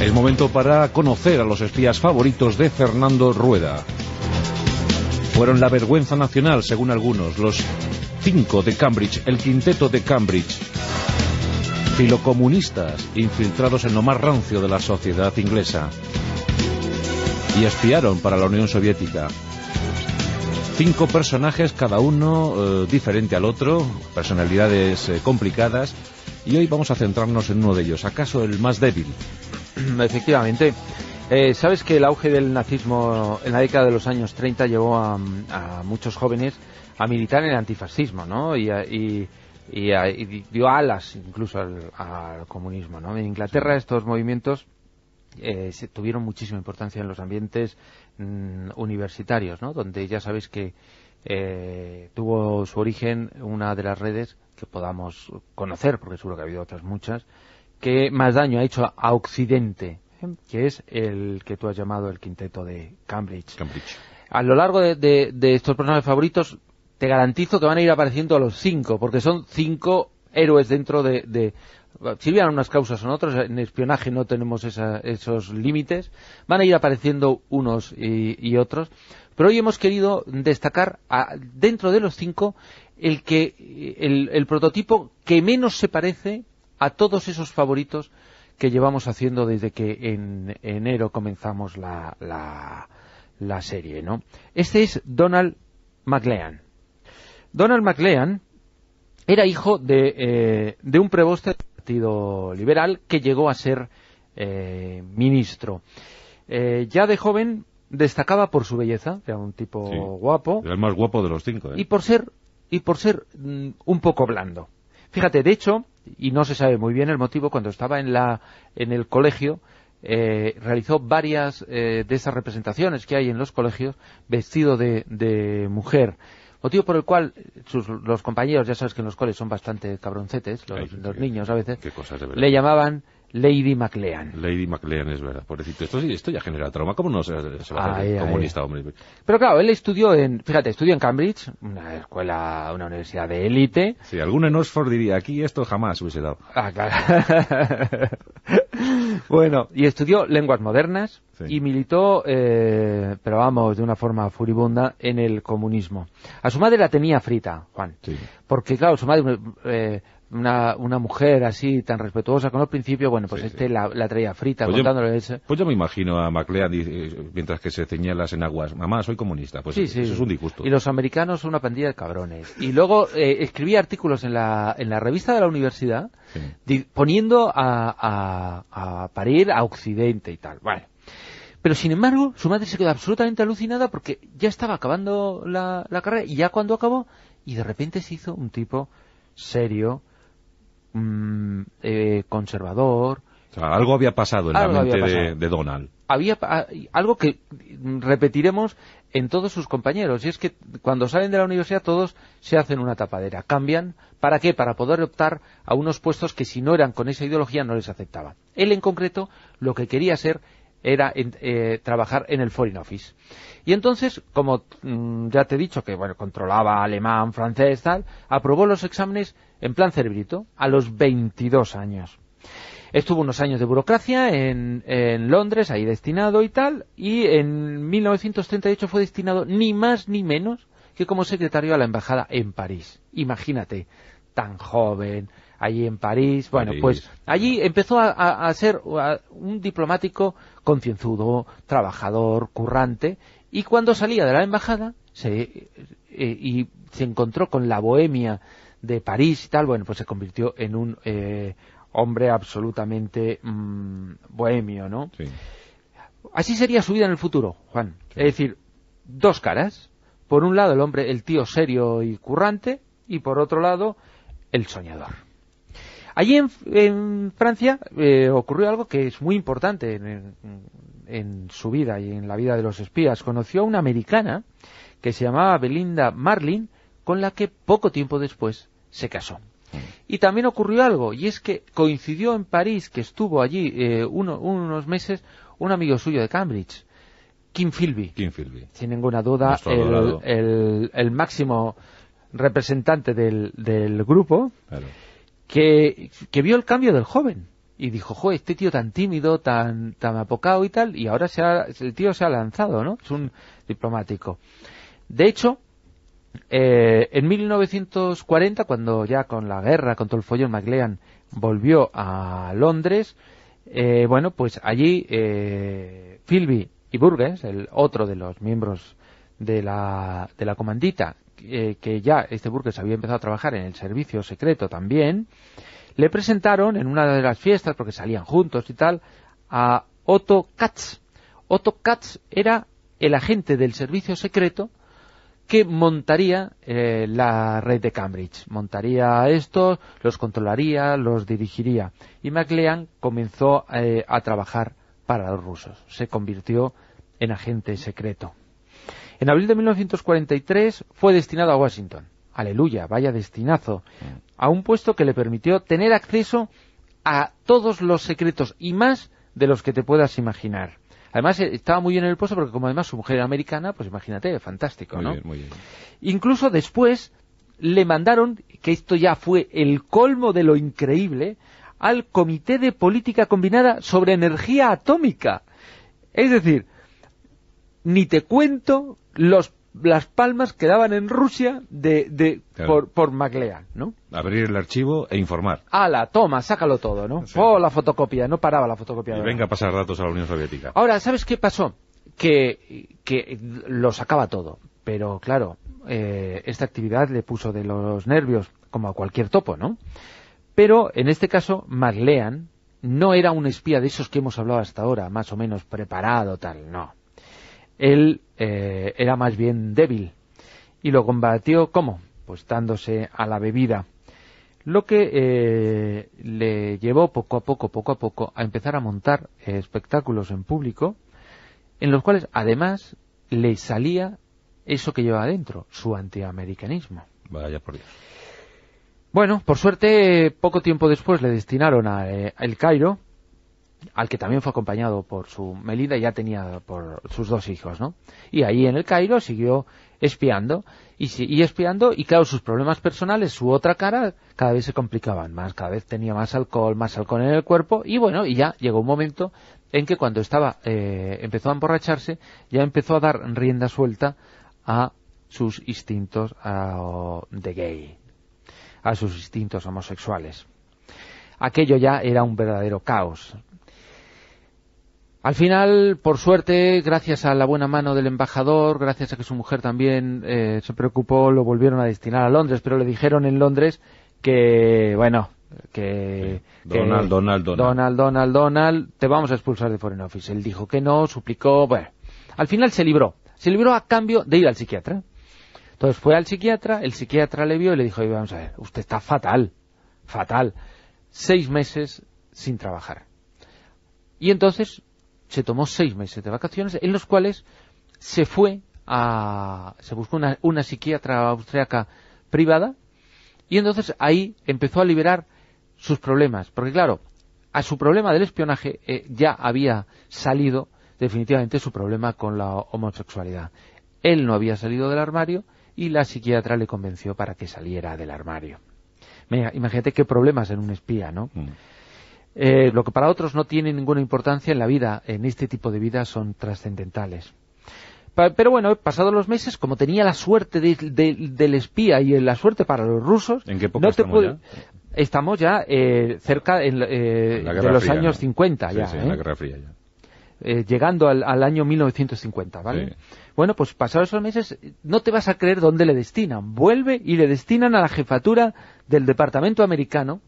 El momento para conocer a los espías favoritos de Fernando Rueda. Fueron la vergüenza nacional, según algunos, los cinco de Cambridge, el quinteto de Cambridge. Filocomunistas, infiltrados en lo más rancio de la sociedad inglesa. Y espiaron para la Unión Soviética. Cinco personajes, cada uno eh, diferente al otro, personalidades eh, complicadas, y hoy vamos a centrarnos en uno de ellos, acaso el más débil, Efectivamente. Eh, sabes que el auge del nazismo en la década de los años 30 llevó a, muchos jóvenes a militar en el antifascismo, ¿no? Y, dio alas incluso al, comunismo, ¿no? En Inglaterra estos movimientos eh, tuvieron muchísima importancia en los ambientes mm, universitarios, ¿no? Donde ya sabéis que eh, tuvo su origen una de las redes que podamos conocer, porque seguro que ha habido otras muchas, que más daño ha hecho a Occidente, em. que es el que tú has llamado el quinteto de Cambridge. A lo largo de, estos personajes favoritos, te garantizo que van a ir apareciendo a los cinco, porque son cinco héroes dentro de, de bien unas causas o otras, en espionaje no tenemos esos límites, van a ir apareciendo unos y, otros, pero hoy hemos querido destacar dentro de los cinco el que el prototipo que menos se parece a todos esos favoritos que llevamos haciendo desde que en enero comenzamos la, la, la serie, ¿no? Este es Donald McLean. Donald McLean era hijo de, eh, de un preboste del Partido Liberal que llegó a ser eh, ministro. Eh, ya de joven destacaba por su belleza, era un tipo guapo. Era el más guapo de los cinco. Y por ser, y por ser mm, un poco blando. Fíjate, de hecho, y no se sabe muy bien el motivo, cuando estaba en, la, en el colegio, eh, realizó varias eh, de esas representaciones que hay en los colegios vestido de, mujer. Motivo por el cual sus, los compañeros, ya sabes que en los colegios son bastante cabroncetes, los, niños a veces, le llamaban Lady MacLean. Lady MacLean, es verdad, pobrecito. Esto, esto ya genera trauma. ¿Cómo no se, comunista, hombre? Pero claro, él estudió en, fíjate, estudió en Cambridge, una escuela, una universidad de élite. Si, alguno en Oxford diría, aquí esto jamás hubiese dado. Ah, claro. bueno, y estudió lenguas modernas y militó, eh, pero vamos, de una forma furibunda, en el comunismo. A su madre la tenía frita, Juan. Porque claro, su madre... Eh, una, una mujer así tan respetuosa con los principio, bueno, pues este La, traía frita pues contándole yo, Pues yo me imagino a Maclean eh, mientras que se ceñía las enaguas, mamá, soy comunista, pues eso es un disgusto. Y los americanos son una pandilla de cabrones. Y luego eh, escribí artículos en la, en la revista de la universidad poniendo a, a, a parir a Occidente y tal. Vale. Pero sin embargo, su madre se quedó absolutamente alucinada porque ya estaba acabando la, la, carrera y ya cuando acabó, y de repente se hizo un tipo serio, Mm, eh, conservador. algo había pasado en la mente de, Donald. Había algo que repetiremos en todos sus compañeros, y es que cuando salen de la universidad todos se hacen una tapadera, cambian, ¿para qué? Para poder optar a unos puestos que si no eran con esa ideología no les aceptaban. Él en concreto lo que quería ser era eh, trabajar en el Foreign Office. Y entonces, como mm, ya te he dicho que bueno, controlaba alemán, francés, tal, aprobó los exámenes en plan cerebrito a los 22 años. Estuvo unos años de burocracia en, en Londres, ahí destinado y tal, y en 1938 fue destinado ni más ni menos que como secretario a la embajada en París. Imagínate, tan joven, allí en París. Bueno, pues allí empezó a, ser un diplomático concienzudo, trabajador, currante, y cuando salía de la embajada eh, eh, y se encontró con la bohemia de París y tal, bueno, pues se convirtió en un eh, hombre absolutamente mm, bohemio, ¿no? Así sería su vida en el futuro, Juan. Es decir, dos caras. Por un lado, el hombre, el tío serio y currante, y por otro lado, el soñador. Allí en, Francia eh, ocurrió algo que es muy importante en, su vida y en la vida de los espías. Conoció a una americana que se llamaba Belinda Marlin, con la que poco tiempo después se casó. Mm. Y también ocurrió algo, y es que coincidió en París, que estuvo allí eh, unos meses, un amigo suyo de Cambridge, Kim Philby. Sin ninguna duda, el, máximo representante del, grupo. Claro que, vio el cambio del joven y dijo, jo, este tío tan tímido, tan, tan apocado y tal, y ahora se el tío se ha lanzado, ¿no? Es un diplomático. De hecho, eh, en 1940, cuando ya con la guerra, con todo el follón, MacLean volvió a Londres, eh, bueno, pues allí eh, Philby y Burgess, el otro de los miembros de la, de la comandita, eh, que ya este burgues había empezado a trabajar en el servicio secreto también, le presentaron en una de las fiestas, porque salían juntos y tal, a Otto Katz. Otto Katz era el agente del servicio secreto que montaría eh, la red de Cambridge. Montaría estos, los controlaría, los dirigiría. Y MacLean comenzó eh, a trabajar para los rusos. Se convirtió en agente secreto. En abril de 1943 fue destinado a Washington. Aleluya, vaya destinazo. A un puesto que le permitió tener acceso a todos los secretos y más de los que te puedas imaginar. Además, eh, estaba muy bien en el puesto porque como además su mujer era americana, pues imagínate, fantástico, ¿no? Muy bien, muy bien. Incluso después le mandaron, que esto ya fue el colmo de lo increíble, al Comité de Política Combinada sobre Energía Atómica. Es decir, ni te cuento los las palmas que daban en Rusia de, por, por MacLean, ¿no? Abrir el archivo e informar. la toma, sácalo todo, ¿no? Oh, la fotocopia, no paraba la fotocopia. Y venga a pasar datos a la Unión Soviética. Ahora, ¿sabes qué pasó? Que, lo sacaba todo, pero claro, eh, esta actividad le puso de los nervios, como a cualquier topo, ¿no? Pero, en este caso, MacLean no era un espía de esos que hemos hablado hasta ahora, más o menos preparado, tal, no él eh, era más bien débil y lo combatió ¿cómo? pues dándose a la bebida lo que eh, le llevó poco a poco, poco a poco, a empezar a montar espectáculos en público, en los cuales además le salía eso que lleva adentro, su antiamericanismo. Vaya por Dios. Bueno, por suerte, poco tiempo después le destinaron a eh, El Cairo, al que también fue acompañado por su Melida, ya tenía por sus dos hijos, ¿no? Y ahí en el Cairo siguió espiando y, y espiando y claro, sus problemas personales, su otra cara, cada vez se complicaban más, cada vez tenía más alcohol, más alcohol en el cuerpo y bueno, y ya llegó un momento en que cuando estaba, eh, empezó a emborracharse, ya empezó a dar rienda suelta a sus instintos de gay, a sus instintos homosexuales. Aquello ya era un verdadero caos, al final, por suerte, gracias a la buena mano del embajador, gracias a que su mujer también eh, se preocupó, lo volvieron a destinar a Londres, pero le dijeron en Londres que, bueno, que, que Donald, Donald, Donald, Donald, Donald, Donald, te vamos a expulsar de Foreign Office. Él dijo que no, suplicó, bueno. Al final se libró, se libró a cambio de ir al psiquiatra. Entonces fue al psiquiatra, el psiquiatra le vio y le dijo, vamos a ver, usted está fatal, fatal. Seis meses sin trabajar. Y entonces se tomó seis meses de vacaciones, en los cuales se fue a, se buscó una, una psiquiatra austriaca privada, y entonces ahí empezó a liberar sus problemas, porque claro, a su problema del espionaje eh, ya había salido definitivamente su problema con la homosexualidad. Él no había salido del armario y la psiquiatra le convenció para que saliera del armario. imagínate qué problemas en un espía, ¿no? Mm. Eh, lo que para otros no tiene ninguna importancia en la vida, en este tipo de vida son trascendentales. Pero bueno, pasados los meses, como tenía la suerte del espía y la suerte para los rusos... Estamos ya eh, cerca eh, de los años 50 llegando al, año 1950, ¿vale? Bueno, pues pasados esos meses, no te vas a creer dónde le destinan. Vuelve y le destinan a la jefatura del Departamento Americano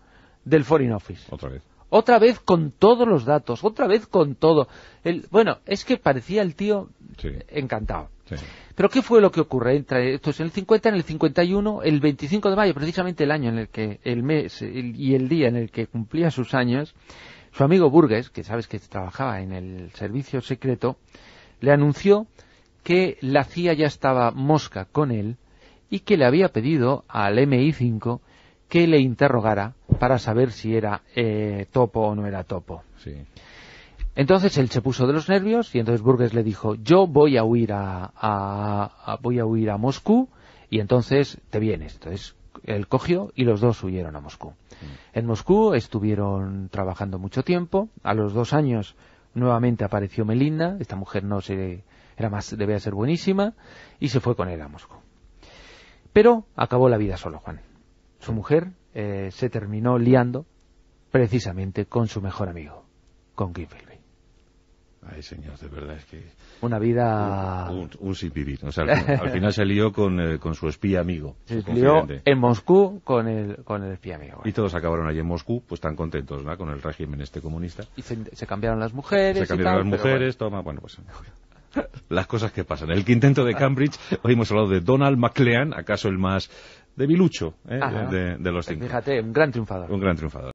del Foreign Office. Otra vez otra vez con todos los datos, otra vez con todo. El, bueno, es que parecía el tío encantado. Pero ¿qué fue lo que ocurre entre estos? Pues, en el 50, en el 51, el 25 de mayo, precisamente el año en el que, el mes y el día en el que cumplía sus años, su amigo Burgues, que sabes que trabajaba en el servicio secreto, le anunció que la CIA ya estaba mosca con él y que le había pedido al MI5 que le interrogara para saber si era eh, topo o no era topo. Entonces él se puso de los nervios y entonces Burgues le dijo, yo voy a huir a, a, voy a, huir a Moscú y entonces te vienes. Entonces él cogió y los dos huyeron a Moscú. Mm. En Moscú estuvieron trabajando mucho tiempo. A los dos años nuevamente apareció Melinda. Esta mujer no se, era más, debía ser buenísima y se fue con él a Moscú. Pero acabó la vida solo, Juan. Su mujer eh, se terminó liando precisamente con su mejor amigo, con Philby. Ay, señor, de verdad es que... Una vida... Un, sin vivir. O sea, al, final se lió con, eh, con su espía amigo. Se lió en Moscú con el, con el espía amigo. Y todos acabaron allí en Moscú, pues tan contentos, ¿no? con el régimen este comunista. Y se, cambiaron las mujeres Se cambiaron las mujeres, toma, bueno, pues... Las cosas que pasan. El quinteto de Cambridge, hoy hemos hablado de Donald MacLean, acaso el más de Vilucho, ¿eh? de, de los cinco. Fíjate, un gran triunfador. Un gran triunfador.